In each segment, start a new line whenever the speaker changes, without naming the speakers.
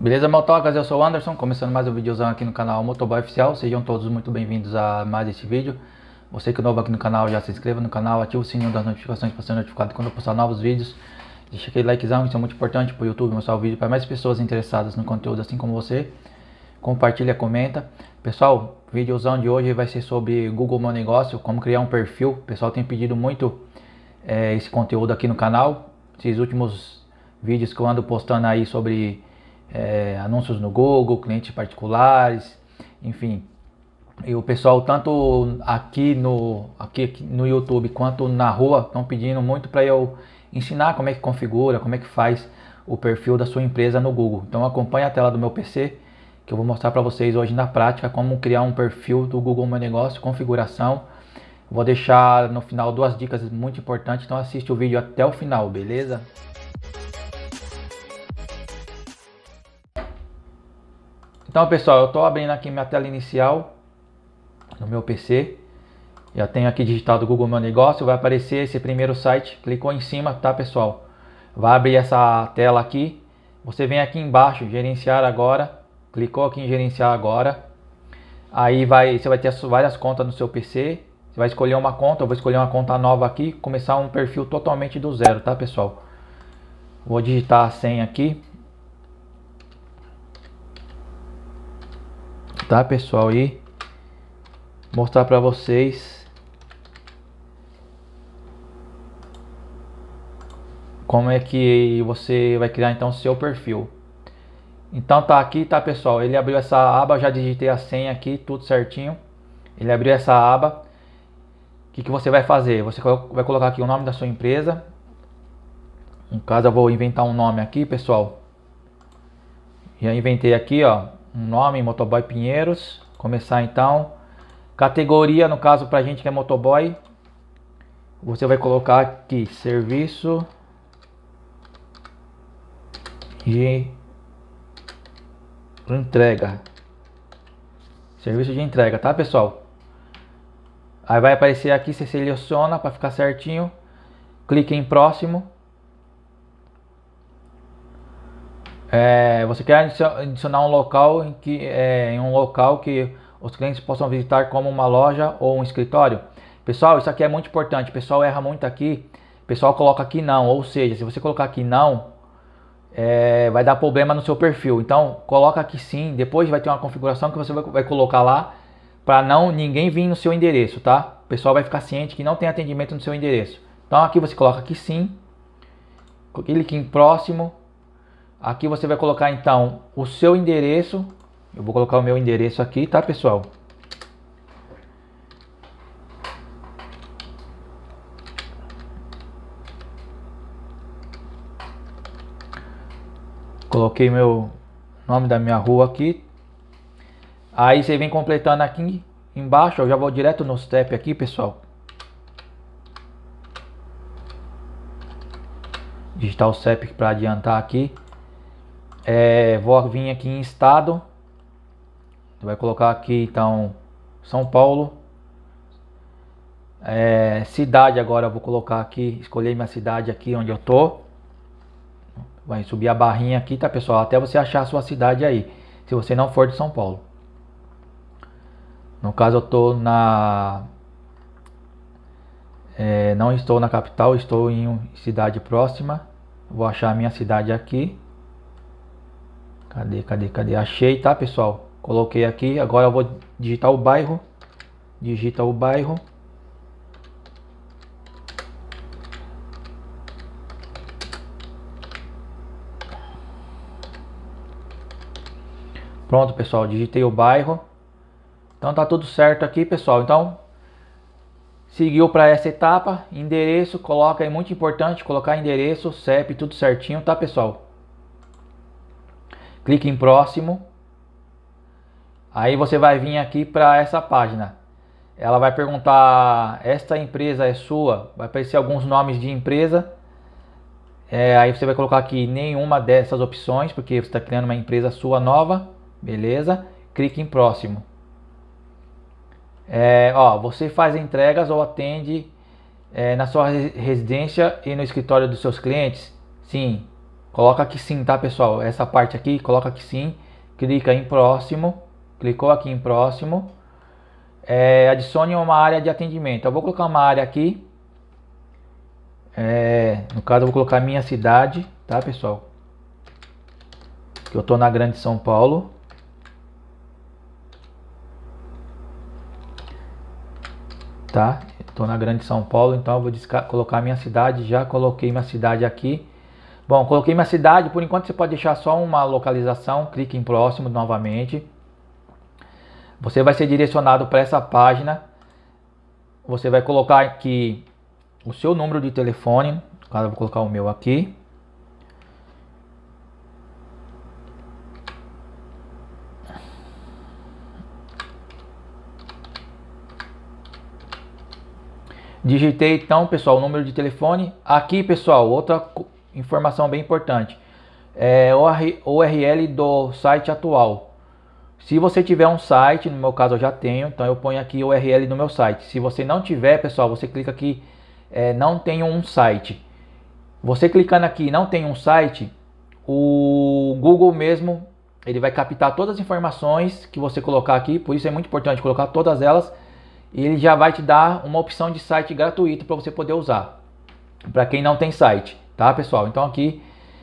Beleza, motocas? Eu sou o Anderson, começando mais um videozão aqui no canal Motoboy Oficial. Sejam todos muito bem-vindos a mais este vídeo. Você que é novo aqui no canal, já se inscreva no canal, ative o sininho das notificações para ser notificado quando eu postar novos vídeos. Deixa aquele likezão, isso é muito importante para o YouTube mostrar o vídeo para mais pessoas interessadas no conteúdo assim como você. Compartilha, comenta. Pessoal, o videozão de hoje vai ser sobre Google Meu Negócio, como criar um perfil. O pessoal tem pedido muito é, esse conteúdo aqui no canal. Esses últimos vídeos que eu ando postando aí sobre é, anúncios no Google, clientes particulares, enfim. E o pessoal, tanto aqui no, aqui no YouTube quanto na rua, estão pedindo muito para eu ensinar como é que configura, como é que faz o perfil da sua empresa no Google. Então acompanhe a tela do meu PC, que eu vou mostrar para vocês hoje na prática como criar um perfil do Google Meu Negócio, configuração. Vou deixar no final duas dicas muito importantes, então assiste o vídeo até o final, beleza? Então, pessoal, eu estou abrindo aqui minha tela inicial no meu PC. Já tenho aqui digitado Google Meu Negócio, vai aparecer esse primeiro site. Clicou em cima, tá, pessoal? Vai abrir essa tela aqui. Você vem aqui embaixo, gerenciar agora. Clicou aqui em gerenciar agora. Aí vai, você vai ter várias contas no seu PC. Você vai escolher uma conta, eu vou escolher uma conta nova aqui, começar um perfil totalmente do zero, tá, pessoal? Vou digitar a senha aqui. tá pessoal? E mostrar para vocês como é que você vai criar então seu perfil. Então tá aqui, tá pessoal? Ele abriu essa aba, já digitei a senha aqui, tudo certinho. Ele abriu essa aba. O que, que você vai fazer? Você vai colocar aqui o nome da sua empresa. No caso eu vou inventar um nome aqui, pessoal. Já inventei aqui, ó um nome, Motoboy Pinheiros. Começar então. Categoria, no caso, pra gente que é motoboy. Você vai colocar aqui, serviço de entrega. Serviço de entrega, tá, pessoal? Aí vai aparecer aqui, você seleciona para ficar certinho. Clique em próximo. É, você quer adicionar um local em, que, é, em um local que os clientes possam visitar como uma loja ou um escritório. Pessoal, isso aqui é muito importante. O pessoal erra muito aqui. O pessoal coloca aqui não. Ou seja, se você colocar aqui não, é, vai dar problema no seu perfil. Então, coloca aqui sim. Depois vai ter uma configuração que você vai, vai colocar lá para não ninguém vir no seu endereço, tá? O pessoal vai ficar ciente que não tem atendimento no seu endereço. Então, aqui você coloca aqui sim. Clique em próximo Aqui você vai colocar então o seu endereço. Eu vou colocar o meu endereço aqui, tá, pessoal? Coloquei meu nome da minha rua aqui. Aí você vem completando aqui embaixo, eu já vou direto no step aqui, pessoal. Digitar o CEP para adiantar aqui. É, vou vir aqui em estado. Vai colocar aqui então São Paulo. É, cidade agora vou colocar aqui, escolher minha cidade aqui onde eu tô. Vai subir a barrinha aqui, tá pessoal? Até você achar a sua cidade aí, se você não for de São Paulo. No caso eu tô na... É, não estou na capital, estou em cidade próxima. Vou achar a minha cidade aqui. Cadê, cadê, cadê? Achei, tá, pessoal? Coloquei aqui. Agora eu vou digitar o bairro. Digita o bairro. Pronto, pessoal, digitei o bairro. Então tá tudo certo aqui, pessoal. Então seguiu para essa etapa, endereço, coloca é muito importante colocar endereço, CEP, tudo certinho, tá, pessoal? clique em próximo. Aí você vai vir aqui para essa página. Ela vai perguntar: esta empresa é sua? Vai aparecer alguns nomes de empresa. É, aí você vai colocar aqui nenhuma dessas opções, porque você está criando uma empresa sua nova. Beleza? Clique em próximo. É, ó, você faz entregas ou atende é, na sua residência e no escritório dos seus clientes? Sim. Coloca aqui sim, tá, pessoal? Essa parte aqui, coloca aqui sim. Clica em próximo. Clicou aqui em próximo. É, adicione uma área de atendimento. Eu vou colocar uma área aqui. É, no caso, eu vou colocar minha cidade, tá, pessoal? Que eu tô na Grande São Paulo. Tá? Estou na Grande São Paulo, então eu vou colocar minha cidade. Já coloquei minha cidade aqui. Bom, coloquei minha cidade, por enquanto você pode deixar só uma localização, clique em próximo novamente. Você vai ser direcionado para essa página. Você vai colocar aqui o seu número de telefone, claro, eu vou colocar o meu aqui. Digitei então, pessoal, o número de telefone. Aqui, pessoal, outra informação bem importante. É URL do site atual. Se você tiver um site, no meu caso eu já tenho, então eu ponho aqui o URL do meu site. Se você não tiver, pessoal, você clica aqui, é, não tenho um site. Você clicando aqui, não tem um site, o Google mesmo, ele vai captar todas as informações que você colocar aqui, por isso é muito importante colocar todas elas, e ele já vai te dar uma opção de site gratuito para você poder usar, para quem não tem site tá pessoal? Então aqui,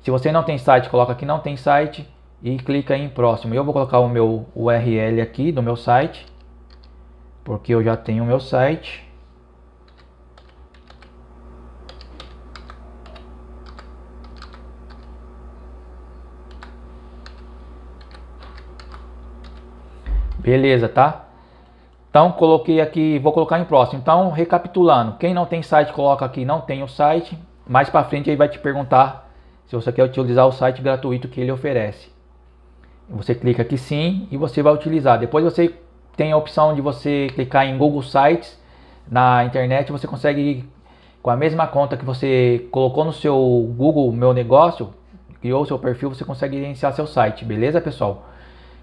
se você não tem site, coloca aqui não tem site e clica em próximo. Eu vou colocar o meu URL aqui do meu site, porque eu já tenho o meu site. Beleza, tá? Então coloquei aqui, vou colocar em próximo. Então recapitulando, quem não tem site coloca aqui não tem o site mais para frente ele vai te perguntar se você quer utilizar o site gratuito que ele oferece. Você clica aqui sim e você vai utilizar. Depois você tem a opção de você clicar em Google Sites na internet, você consegue com a mesma conta que você colocou no seu Google Meu Negócio, criou seu perfil, você consegue gerenciar seu site, beleza, pessoal?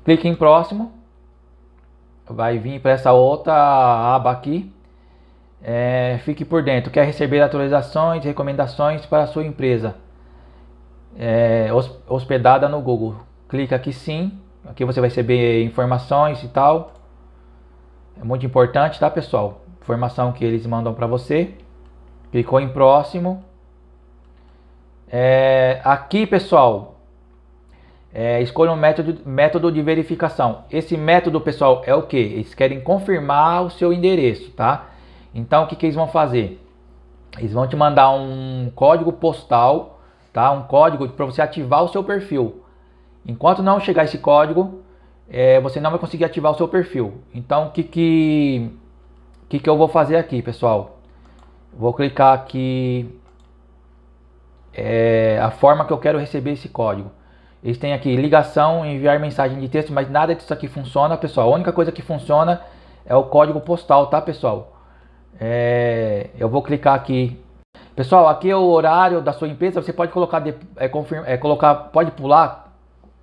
Clique em próximo. Vai vir para essa outra aba aqui. É, fique por dentro, quer receber atualizações, recomendações para a sua empresa é, hospedada no Google. Clica aqui sim, aqui você vai receber informações e tal. É muito importante, tá pessoal? Informação que eles mandam para você. Clicou em próximo. É, aqui pessoal, é, escolha um método, método de verificação. Esse método pessoal é o que? Eles querem confirmar o seu endereço, tá? Então o que, que eles vão fazer? Eles vão te mandar um código postal, tá? Um código para você ativar o seu perfil. Enquanto não chegar esse código, é, você não vai conseguir ativar o seu perfil. Então o que que, que que eu vou fazer aqui, pessoal? Vou clicar aqui é, a forma que eu quero receber esse código. Eles têm aqui ligação, enviar mensagem de texto, mas nada disso aqui funciona, pessoal. A única coisa que funciona é o código postal, tá, pessoal? É, eu vou clicar aqui. Pessoal, aqui é o horário da sua empresa. Você pode colocar, de, é, confirma, é, colocar, pode pular,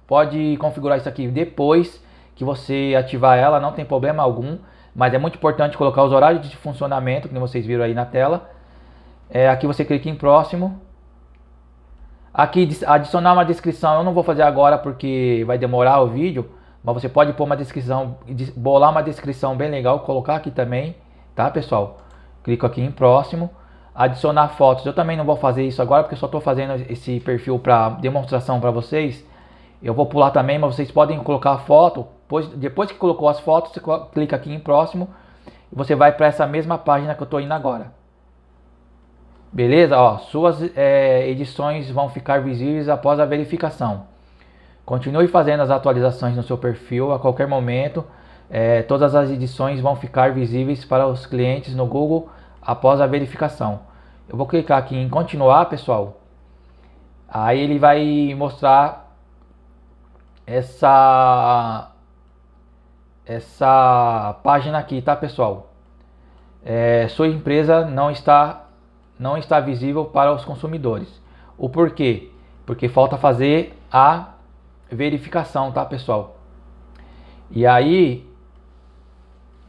pode configurar isso aqui depois que você ativar ela, não tem problema algum. Mas é muito importante colocar os horários de funcionamento, que vocês viram aí na tela. É, aqui você clica em próximo. Aqui adicionar uma descrição, eu não vou fazer agora porque vai demorar o vídeo, mas você pode pôr uma descrição, bolar uma descrição bem legal, colocar aqui também tá, pessoal? Clico aqui em próximo, adicionar fotos. Eu também não vou fazer isso agora porque eu só estou fazendo esse perfil para demonstração para vocês. Eu vou pular também, mas vocês podem colocar a foto. Depois, depois que colocou as fotos, você clica aqui em próximo e você vai para essa mesma página que eu estou indo agora. Beleza? Ó, suas é, edições vão ficar visíveis após a verificação. Continue fazendo as atualizações no seu perfil a qualquer momento é, todas as edições vão ficar visíveis para os clientes no Google após a verificação. Eu vou clicar aqui em continuar, pessoal. Aí ele vai mostrar essa essa página aqui, tá, pessoal? É, sua empresa não está não está visível para os consumidores. O porquê? Porque falta fazer a verificação, tá, pessoal? E aí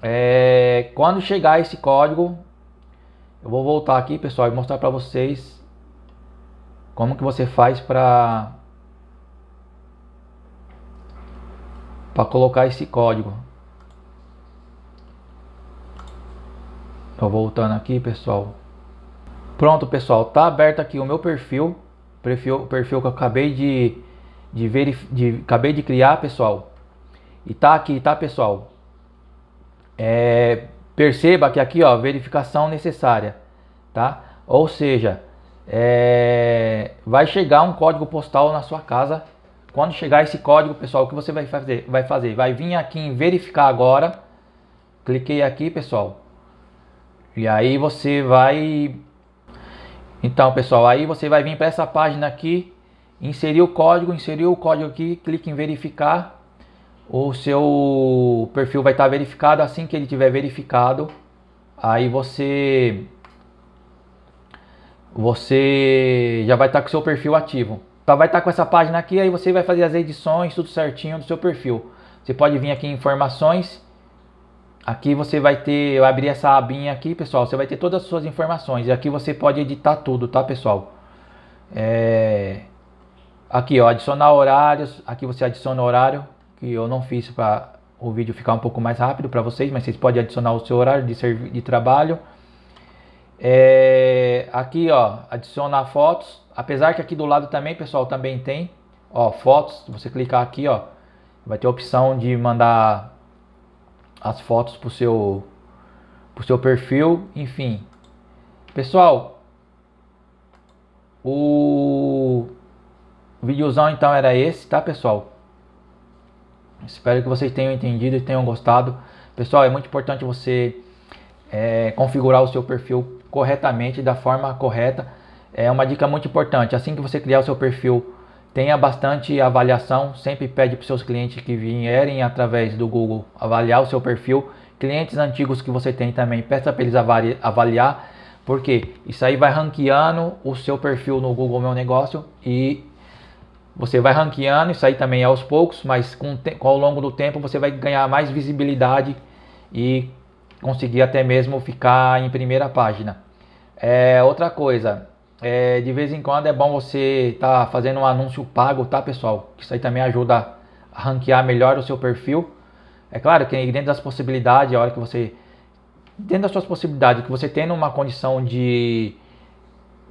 é, quando chegar esse código, eu vou voltar aqui, pessoal, e mostrar para vocês como que você faz para para colocar esse código. Tô voltando aqui, pessoal. Pronto, pessoal, tá aberto aqui o meu perfil, perfil, perfil que eu acabei de de, de acabei de criar, pessoal. E tá aqui, tá, pessoal? é, perceba que aqui, ó, verificação necessária, tá? Ou seja, é, vai chegar um código postal na sua casa. Quando chegar esse código, pessoal, o que você vai fazer? Vai fazer, vai vir aqui em verificar agora. Cliquei aqui, pessoal. E aí você vai Então, pessoal, aí você vai vir para essa página aqui, inserir o código, inserir o código aqui, clique em verificar o seu perfil vai estar verificado. Assim que ele tiver verificado, aí você você já vai estar com o seu perfil ativo. Tá, vai estar com essa página aqui, aí você vai fazer as edições, tudo certinho do seu perfil. Você pode vir aqui em informações. Aqui você vai ter, eu abri essa abinha aqui, pessoal, você vai ter todas as suas informações. E aqui você pode editar tudo, tá, pessoal? É... Aqui, ó, adicionar horários. Aqui você adiciona horário que eu não fiz para o vídeo ficar um pouco mais rápido para vocês, mas vocês podem adicionar o seu horário de, de trabalho. É, aqui, ó, adicionar fotos. Apesar que aqui do lado também, pessoal, também tem, ó, fotos. Você clicar aqui, ó, vai ter a opção de mandar as fotos pro seu, pro seu perfil, enfim. Pessoal, o videozão então era esse, tá, pessoal? Espero que vocês tenham entendido e tenham gostado. Pessoal, é muito importante você é, configurar o seu perfil corretamente, da forma correta. É uma dica muito importante. Assim que você criar o seu perfil, tenha bastante avaliação. Sempre pede para os seus clientes que vierem através do Google avaliar o seu perfil. Clientes antigos que você tem também, peça para eles avali avaliar, porque isso aí vai ranqueando o seu perfil no Google Meu Negócio e você vai ranqueando, isso aí também é aos poucos, mas com, ao longo do tempo você vai ganhar mais visibilidade e conseguir até mesmo ficar em primeira página. É, outra coisa, é, de vez em quando é bom você estar tá fazendo um anúncio pago, tá pessoal? Isso aí também ajuda a ranquear melhor o seu perfil. É claro que dentro das possibilidades, a hora que você. Dentro das suas possibilidades, que você tendo uma condição de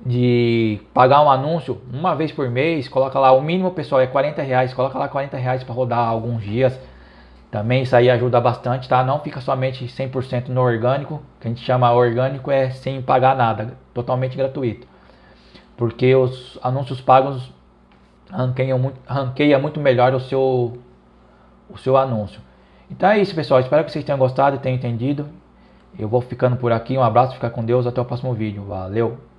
de pagar um anúncio uma vez por mês, coloca lá, o mínimo pessoal é 40 reais, coloca lá 40 reais para rodar alguns dias. Também isso aí ajuda bastante, tá? Não fica somente 100% no orgânico, que a gente chama orgânico é sem pagar nada, totalmente gratuito. Porque os anúncios pagos ranqueiam muito, ranqueia muito melhor o seu, o seu anúncio. Então é isso, pessoal. Espero que vocês tenham gostado e tenham entendido. Eu vou ficando por aqui. Um abraço, fica com Deus. Até o próximo vídeo. Valeu!